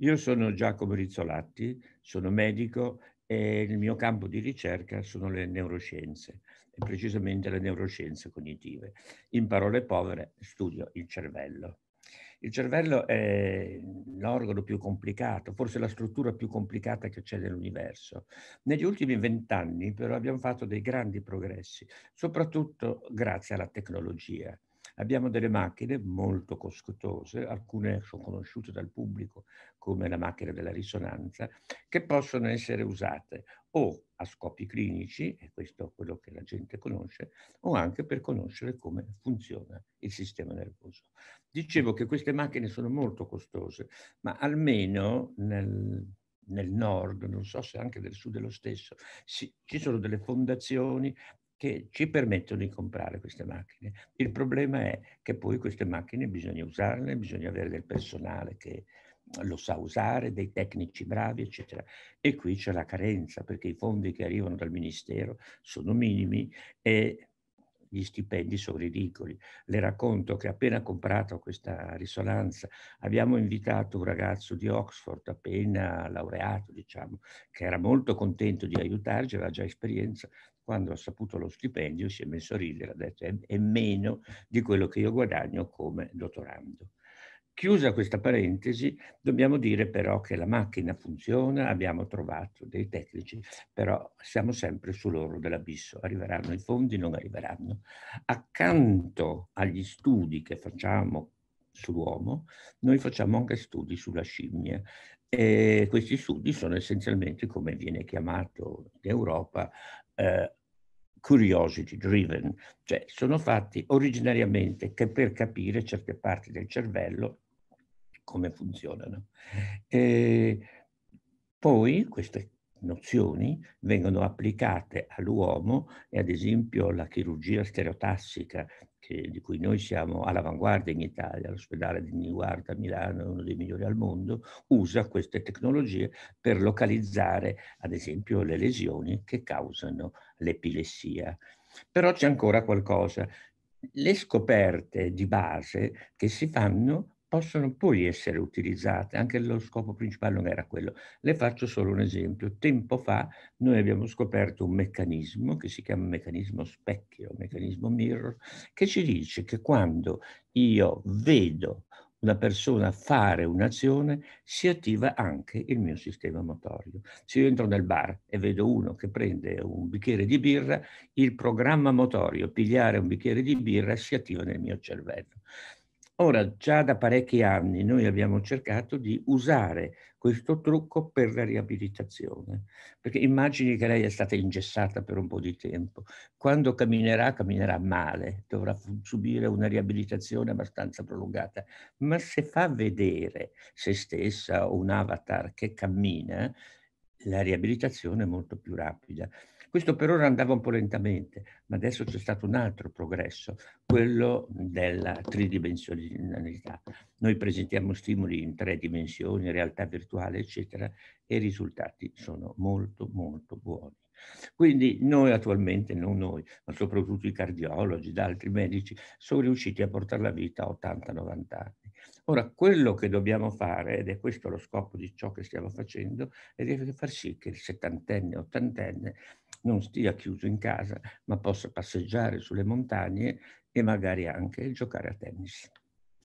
Io sono Giacomo Rizzolatti, sono medico e il mio campo di ricerca sono le neuroscienze, e precisamente le neuroscienze cognitive. In parole povere studio il cervello. Il cervello è l'organo più complicato, forse la struttura più complicata che c'è nell'universo. Negli ultimi vent'anni però abbiamo fatto dei grandi progressi, soprattutto grazie alla tecnologia. Abbiamo delle macchine molto costose, alcune sono conosciute dal pubblico come la macchina della risonanza, che possono essere usate o a scopi clinici, e questo è quello che la gente conosce, o anche per conoscere come funziona il sistema nervoso. Dicevo che queste macchine sono molto costose, ma almeno nel, nel nord, non so se anche del sud è lo stesso, si, ci sono delle fondazioni che ci permettono di comprare queste macchine. Il problema è che poi queste macchine bisogna usarle, bisogna avere del personale che lo sa usare, dei tecnici bravi, eccetera. E qui c'è la carenza perché i fondi che arrivano dal Ministero sono minimi e gli stipendi sono ridicoli. Le racconto che appena comprato questa risonanza abbiamo invitato un ragazzo di Oxford appena laureato, diciamo, che era molto contento di aiutarci, aveva già esperienza. Quando ha saputo lo stipendio si è messo a ridere, ha detto è, è meno di quello che io guadagno come dottorando. Chiusa questa parentesi, dobbiamo dire però che la macchina funziona, abbiamo trovato dei tecnici, però siamo sempre sull'oro dell'abisso, arriveranno i fondi, non arriveranno. Accanto agli studi che facciamo sull'uomo, noi facciamo anche studi sulla scimmia e questi studi sono essenzialmente, come viene chiamato in Europa, eh, curiosity driven, cioè sono fatti originariamente che per capire certe parti del cervello come funzionano. E poi queste nozioni vengono applicate all'uomo e ad esempio la chirurgia stereotassica che, di cui noi siamo all'avanguardia in Italia, l'ospedale di Niguarda a Milano è uno dei migliori al mondo, usa queste tecnologie per localizzare ad esempio le lesioni che causano l'epilessia. Però c'è ancora qualcosa. Le scoperte di base che si fanno possono poi essere utilizzate, anche lo scopo principale non era quello. Le faccio solo un esempio. Tempo fa noi abbiamo scoperto un meccanismo che si chiama meccanismo specchio, meccanismo mirror, che ci dice che quando io vedo una persona fare un'azione, si attiva anche il mio sistema motorio. Se io entro nel bar e vedo uno che prende un bicchiere di birra, il programma motorio pigliare un bicchiere di birra si attiva nel mio cervello. Ora, già da parecchi anni noi abbiamo cercato di usare questo trucco per la riabilitazione, perché immagini che lei è stata ingessata per un po' di tempo. Quando camminerà, camminerà male, dovrà subire una riabilitazione abbastanza prolungata, ma se fa vedere se stessa o un avatar che cammina, la riabilitazione è molto più rapida. Questo per ora andava un po' lentamente, ma adesso c'è stato un altro progresso, quello della tridimensionalità. Noi presentiamo stimoli in tre dimensioni, realtà virtuale, eccetera, e i risultati sono molto, molto buoni. Quindi noi attualmente, non noi, ma soprattutto i cardiologi ed altri medici, sono riusciti a portare la vita a 80-90 anni. Ora, quello che dobbiamo fare, ed è questo lo scopo di ciò che stiamo facendo, è far sì che il settantenne, ottantenne non stia chiuso in casa, ma possa passeggiare sulle montagne e magari anche giocare a tennis.